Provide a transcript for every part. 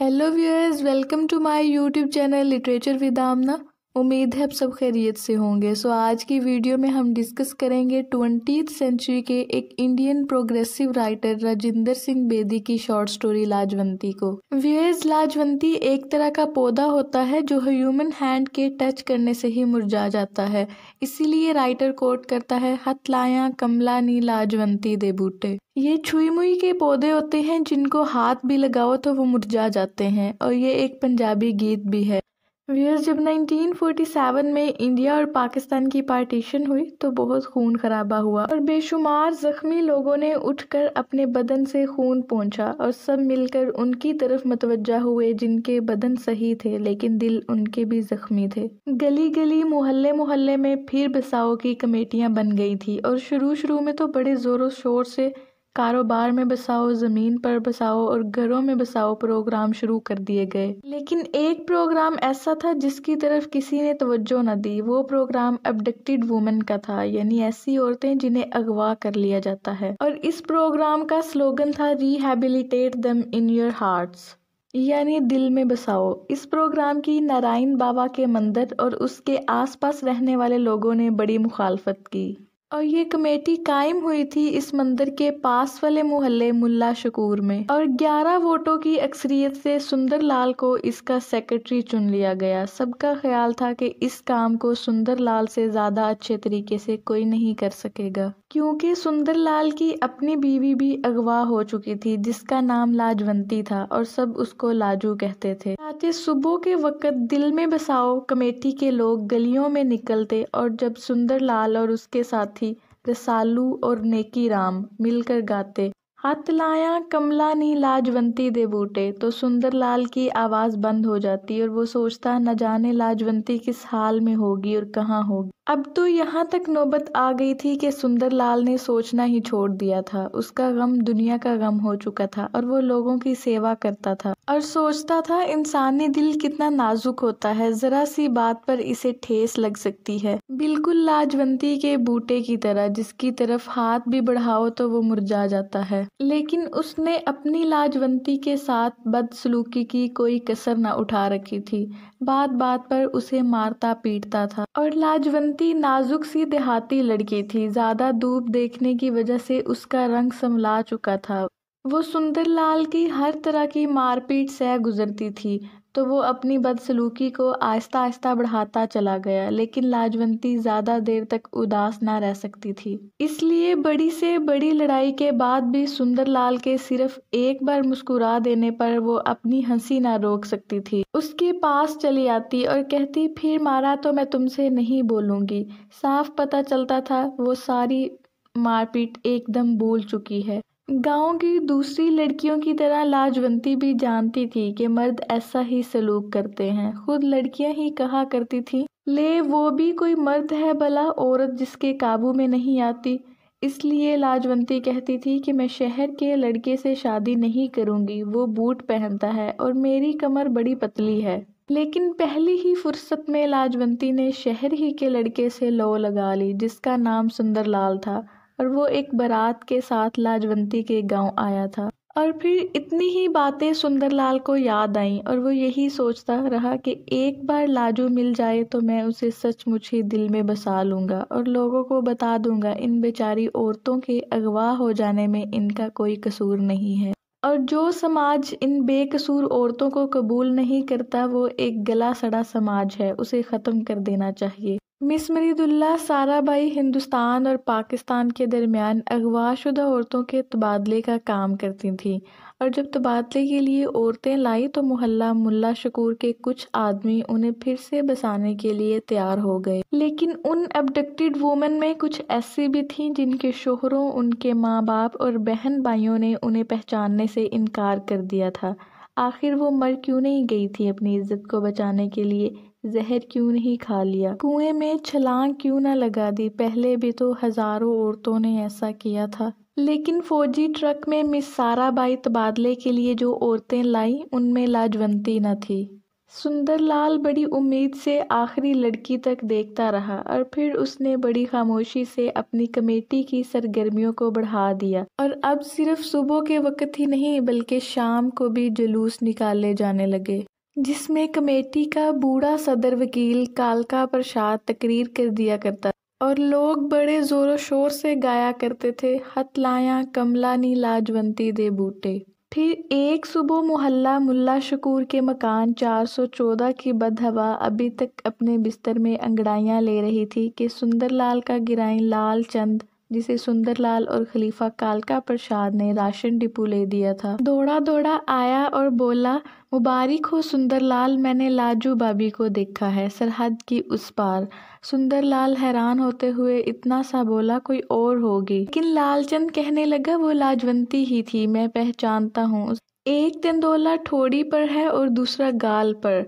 hello viewers welcome to my youtube channel literature with amna उम्मीद है आप सब खैरियत से होंगे सो आज की वीडियो में हम डिस्कस करेंगे ट्वेंटी सेंचुरी के एक Indian progressive writer Rajinder Singh Bedi की शॉर्ट स्टोरी लाजवंती को व्यूएज लाजवंती एक तरह का पौधा होता है जो ह्यूमन हैंड के टच करने से ही मुरझा जाता है इसीलिए राइटर कोट करता है हथ लाया कमला नी लाजवंती दे बूटे ये छुई मुई के पौधे होते हैं जिनको हाथ भी लगाओ तो वो मुरझा जाते हैं और ये एक पंजाबी गीत भी है व्यर्स जब 1947 में इंडिया और पाकिस्तान की पार्टीशन हुई तो बहुत खून खराबा हुआ और बेशुमार जख्मी लोगों ने उठकर अपने बदन से खून पहुंचा और सब मिलकर उनकी तरफ मतवजा हुए जिनके बदन सही थे लेकिन दिल उनके भी जख्मी थे गली गली मोहल्ले मोहल्ले में फिर बसाओ की कमेटियां बन गई थी और शुरू शुरू में तो बड़े जोरों शोर से कारोबार में बसाओ ज़मीन पर बसाओ और घरों में बसाओ प्रोग्राम शुरू कर दिए गए लेकिन एक प्रोग्राम ऐसा था जिसकी तरफ किसी ने तवज्जो न दी वो प्रोग्राम अबडक्टेड वुमेन का था यानी ऐसी औरतें जिन्हें अगवा कर लिया जाता है और इस प्रोग्राम का स्लोगन था रिहेबिलिटेट दम इन योर हार्ट्स यानी दिल में बसाओ इस प्रोग्राम की नारायण बाबा के मंदिर और उसके आसपास रहने वाले लोगों ने बड़ी मुखालफत की और ये कमेटी कायम हुई थी इस मंदिर के पास वाले मोहल्ले मुल्ला शकूर में और 11 वोटों की अक्सरियत से सुंदरलाल लाल को इसका सेक्रेटरी चुन लिया गया सबका ख्याल था कि इस काम को सुंदर लाल से ज़्यादा अच्छे तरीके से कोई नहीं कर सकेगा क्योंकि सुंदर लाल की अपनी बीवी भी अगवा हो चुकी थी जिसका नाम लाजवंती था और सब उसको लाजू कहते थे आते सुबह के वक्त दिल में बसाओ कमेटी के लोग गलियों में निकलते और जब सुंदर लाल और उसके साथ साथी रसालू और नेकी राम मिलकर गाते हाथ लाया कमला नी लाजवंती दे बूटे तो सुंदर लाल की आवाज़ बंद हो जाती और वो सोचता न जाने लाजवंती किस हाल में होगी और कहाँ होगी अब तो यहाँ तक नौबत आ गई थी कि सुंदर लाल ने सोचना ही छोड़ दिया था उसका गम दुनिया का गम हो चुका था और वो लोगों की सेवा करता था और सोचता था इंसानी दिल कितना नाजुक होता है जरा सी बात पर इसे ठेस लग सकती है बिल्कुल लाजवंती के बूटे की तरह जिसकी तरफ हाथ भी बढ़ाओ तो वो मुरझा जाता है लेकिन उसने अपनी लाजवंती के साथ बदसलूकी की कोई कसर न उठा रखी थी बात बात पर उसे मारता पीटता था और लाजवंती नाजुक सी देहाती लड़की थी ज़्यादा धूप देखने की वजह से उसका रंग समला चुका था वो सुंदरलाल की हर तरह की मारपीट सह गुजरती थी तो वो अपनी बदसलूकी को आहिस्ता आहिस्ता बढ़ाता चला गया लेकिन लाजवंती ज़्यादा देर तक उदास ना रह सकती थी इसलिए बड़ी से बड़ी लड़ाई के बाद भी सुंदरलाल के सिर्फ एक बार मुस्कुरा देने पर वो अपनी हंसी ना रोक सकती थी उसके पास चली आती और कहती फिर मारा तो मैं तुमसे नहीं बोलूँगी साफ पता चलता था वो सारी मारपीट एकदम भूल चुकी है गांव की दूसरी लड़कियों की तरह लाजवंती भी जानती थी कि मर्द ऐसा ही सलूक करते हैं खुद लड़कियां ही कहा करती थीं ले वो भी कोई मर्द है भला औरत जिसके काबू में नहीं आती इसलिए लाजवंती कहती थी कि मैं शहर के लड़के से शादी नहीं करूंगी वो बूट पहनता है और मेरी कमर बड़ी पतली है लेकिन पहली ही फुर्सत में लाजवंती ने शहर ही के लड़के से लो लगा ली जिसका नाम सुंदरलाल था और वो एक बारात के साथ लाजवंती के गांव आया था और फिर इतनी ही बातें सुंदरलाल को याद आईं और वो यही सोचता रहा कि एक बार लाजू मिल जाए तो मैं उसे सचमुच ही दिल में बसा लूँगा और लोगों को बता दूंगा इन बेचारी औरतों के अगवा हो जाने में इनका कोई कसूर नहीं है और जो समाज इन बेकसूर औरतों को कबूल नहीं करता वो एक गला सड़ा समाज है उसे ख़त्म कर देना चाहिए मिस मरीदुल्ला भाई हिंदुस्तान और पाकिस्तान के दरमियान अगवाशुदा औरतों के तबादले का काम करती थीं और जब तबादले के लिए औरतें लाई तो मोहल्ला मुल्ला शकूर के कुछ आदमी उन्हें फिर से बसाने के लिए तैयार हो गए लेकिन उन अबडक्टेड वुमेन में कुछ ऐसी भी थीं जिनके शोहरों उनके माँ बाप और बहन भाइयों ने उन्हें पहचानने से इनकार कर दिया था आखिर वो मर क्यों नहीं गई थी अपनी इज्जत को बचाने के लिए जहर क्यों नहीं खा लिया कुएं में छलांग क्यों ना लगा दी पहले भी तो हजारों औरतों ने ऐसा किया था लेकिन फौजी ट्रक में मिस बाई तबादले के लिए जो औरतें लाई उनमें लाजवंती न थी सुंदरलाल बड़ी उम्मीद से आखिरी लड़की तक देखता रहा और फिर उसने बड़ी खामोशी से अपनी कमेटी की सरगर्मियों को बढ़ा दिया और अब सिर्फ सुबह के वक्त ही नहीं बल्कि शाम को भी जुलूस निकाले जाने लगे जिसमें कमेटी का बूढ़ा सदर वकील कालका प्रसाद तकरीर कर दिया करता और लोग बड़े ज़ोरों शोर से गाया करते थे हतलाया लाया कमला नी लाजवंती दे बूटे फिर एक सुबह मोहल्ला मुल्ला शकूर के मकान 414 की बदहवा अभी तक अपने बिस्तर में अंगड़ाइयाँ ले रही थी कि सुंदरलाल का गिराई लाल चंद जिसे सुंदरलाल और खलीफा कालका प्रसाद ने राशन डिपो ले दिया था दौड़ा दौड़ा आया और बोला मुबारक हो सुंदरलाल मैंने लाजू बाबी को देखा है सरहद की उस पार सुंदरलाल हैरान होते हुए इतना सा बोला कोई और होगी लेकिन लालचंद कहने लगा वो लाजवंती ही थी मैं पहचानता हूँ एक तिंदोला ठोड़ी पर है और दूसरा गाल पर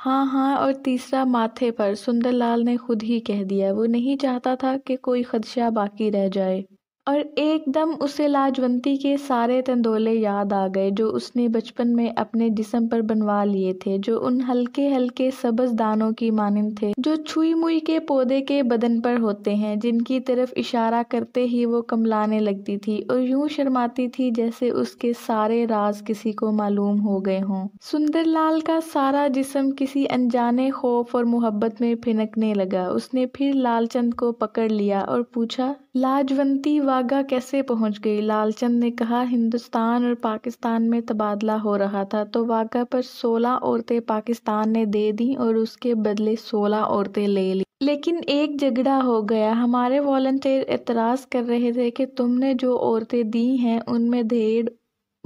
हाँ हाँ और तीसरा माथे पर सुंदरलाल ने खुद ही कह दिया वो नहीं चाहता था कि कोई खदशा बाकी रह जाए और एकदम उसे लाजवंती के सारे तंदोले याद आ गए जो उसने बचपन में अपने जिसम पर बनवा लिए थे जो उन हल्के हल्के सबज दानों की मानंद थे जो छुई मुई के पौधे के बदन पर होते हैं जिनकी तरफ इशारा करते ही वो कमलाने लगती थी और यूं शर्माती थी जैसे उसके सारे राज किसी को मालूम हो गए हों लाल का सारा जिसम किसी अनजाने खौफ और मोहब्बत में फिनकने लगा उसने फिर लालचंद को पकड़ लिया और पूछा लाजवंती वाघा कैसे पहुंच गई लालचंद ने कहा हिंदुस्तान और पाकिस्तान में तबादला हो रहा था तो वाघा पर सोलह औरतें पाकिस्तान ने दे दी और उसके बदले सोलह औरतें ले ली लेकिन एक झगड़ा हो गया हमारे वॉल्टियर एतराज़ कर रहे थे कि तुमने जो औरतें दी हैं उनमें धेड़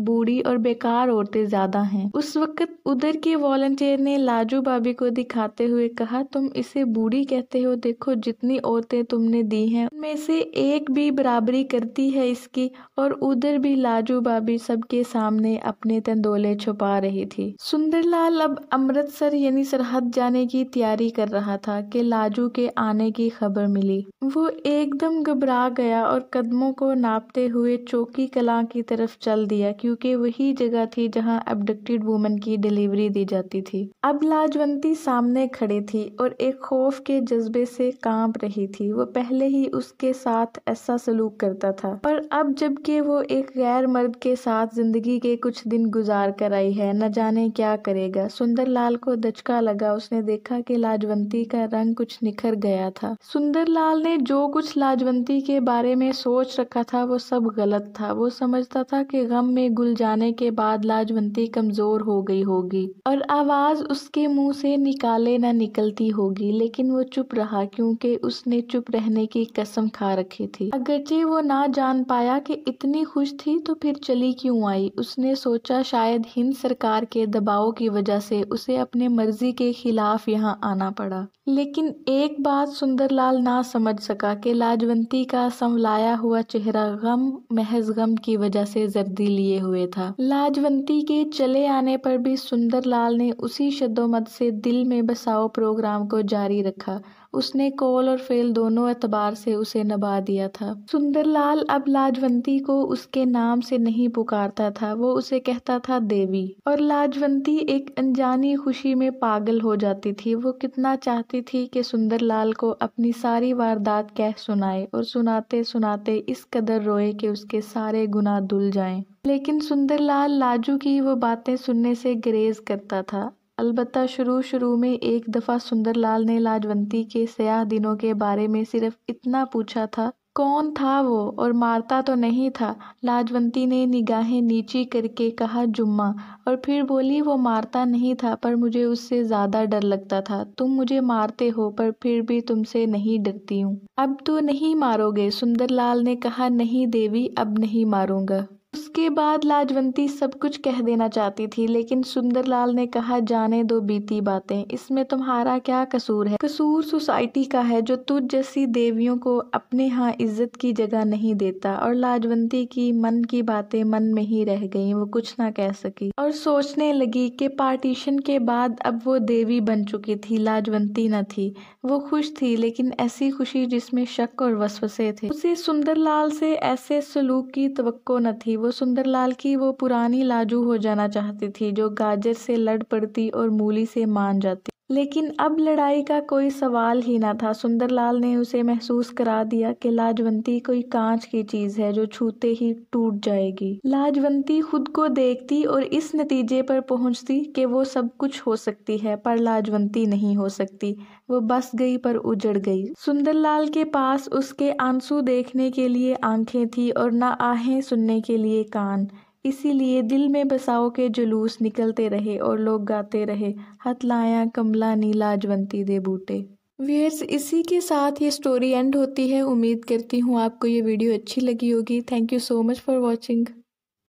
बूढ़ी और बेकार औरतें ज्यादा हैं उस वक्त उधर के वॉलंटियर ने लाजू भाभी को दिखाते हुए कहा तुम इसे बूढ़ी कहते हो देखो जितनी औरतें तुमने दी हैं उनमें से एक भी बराबरी करती है इसकी और उधर भी लाजू भाभी सबके सामने अपने तंदोले छुपा रही थी सुंदरलाल अब अमृतसर यानी सरहद जाने की तैयारी कर रहा था कि लाजू के आने की खबर मिली वो एकदम घबरा गया और कदमों को नापते हुए चौकी कला की तरफ चल दिया क्योंकि वही जगह थी जहां एबडक्टेड वुमन की डिलीवरी दी जाती थी अब लाजवंती सामने खड़ी थी और एक खौफ के जज्बे से कांप रही थी वो पहले ही उसके साथ ऐसा सलूक करता था पर अब जबकि वो एक गैर मर्द के साथ जिंदगी के कुछ दिन गुजार कर आई है न जाने क्या करेगा सुंदर लाल को दचका लगा उसने देखा की लाजवंती का रंग कुछ निखर गया था सुंदर लाल ने जो कुछ लाजवंती के बारे में सोच रखा था वो सब गलत था वो समझता था कि गम में गुल जाने के बाद लाजवंती कमज़ोर हो गई होगी और आवाज़ उसके मुंह से निकाले ना निकलती होगी लेकिन वो चुप रहा क्योंकि उसने चुप रहने की कसम खा रखी थी अगरचे वो ना जान पाया कि इतनी खुश थी तो फिर चली क्यों आई उसने सोचा शायद हिंद सरकार के दबाव की वजह से उसे अपने मर्जी के खिलाफ यहाँ आना पड़ा लेकिन एक बात सुंदरलाल ना समझ सका कि लाजवंती का संवलाया हुआ चेहरा गम महज गम की वजह से जर्दी लिए हुए था लाजवंती के चले आने पर भी सुंदरलाल ने उसी शदोमत से दिल में बसाओ प्रोग्राम को जारी रखा उसने कॉल और फेल दोनों एतबार से उसे नभा दिया था सुंदरलाल अब लाजवंती को उसके नाम से नहीं पुकारता था वो उसे कहता था देवी और लाजवंती एक अनजानी खुशी में पागल हो जाती थी वो कितना चाहती थी कि सुंदरलाल को अपनी सारी वारदात कह सुनाए और सुनाते सुनाते इस कदर रोए कि उसके सारे गुना धुल जाएं लेकिन सुंदरलाल लाजू की वो बातें सुनने से ग्रेज करता था अलबत् शुरू शुरू में एक दफ़ा सुंदरलाल ने लाजवंती के सयाह दिनों के बारे में सिर्फ इतना पूछा था कौन था वो और मारता तो नहीं था लाजवंती ने निगाहें नीची करके कहा जुम्मा और फिर बोली वो मारता नहीं था पर मुझे उससे ज़्यादा डर लगता था तुम मुझे मारते हो पर फिर भी तुमसे नहीं डरती हूँ अब तो नहीं मारोगे सुंदरलाल ने कहा नहीं देवी अब नहीं मारूंगा उसके बाद लाजवंती सब कुछ कह देना चाहती थी लेकिन सुंदरलाल ने कहा जाने दो बीती बातें इसमें तुम्हारा क्या कसूर है कसूर सोसाइटी का है जो तुझ जैसी देवियों को अपने यहाँ इज्जत की जगह नहीं देता और लाजवंती की मन की बातें मन में ही रह गई वो कुछ ना कह सकी और सोचने लगी कि पार्टीशन के बाद अब वो देवी बन चुकी थी लाजवंती न थी वो खुश थी लेकिन ऐसी खुशी जिसमें शक और वसवसे थे उसे सुंदरलाल से ऐसे सलूक की तो न थी वो सुंदरलाल की वो पुरानी लाजू हो जाना चाहती थी जो गाजर से लड़ पड़ती और मूली से मान जाती लेकिन अब लड़ाई का कोई सवाल ही ना था सुंदरलाल ने उसे महसूस करा दिया कि लाजवंती कोई कांच की चीज है जो छूते ही टूट जाएगी लाजवंती खुद को देखती और इस नतीजे पर पहुंचती कि वो सब कुछ हो सकती है पर लाजवंती नहीं हो सकती वो बस गई पर उजड़ गई सुंदरलाल के पास उसके आंसू देखने के लिए आंखें थी और ना आहें सुनने के लिए कान इसीलिए दिल में बसाओ के जुलूस निकलते रहे और लोग गाते रहे हथ लाया कमला नीला जवंती दे बूटे व्यूअर्स इसी के साथ ये स्टोरी एंड होती है उम्मीद करती हूँ आपको ये वीडियो अच्छी लगी होगी thank you so much for watching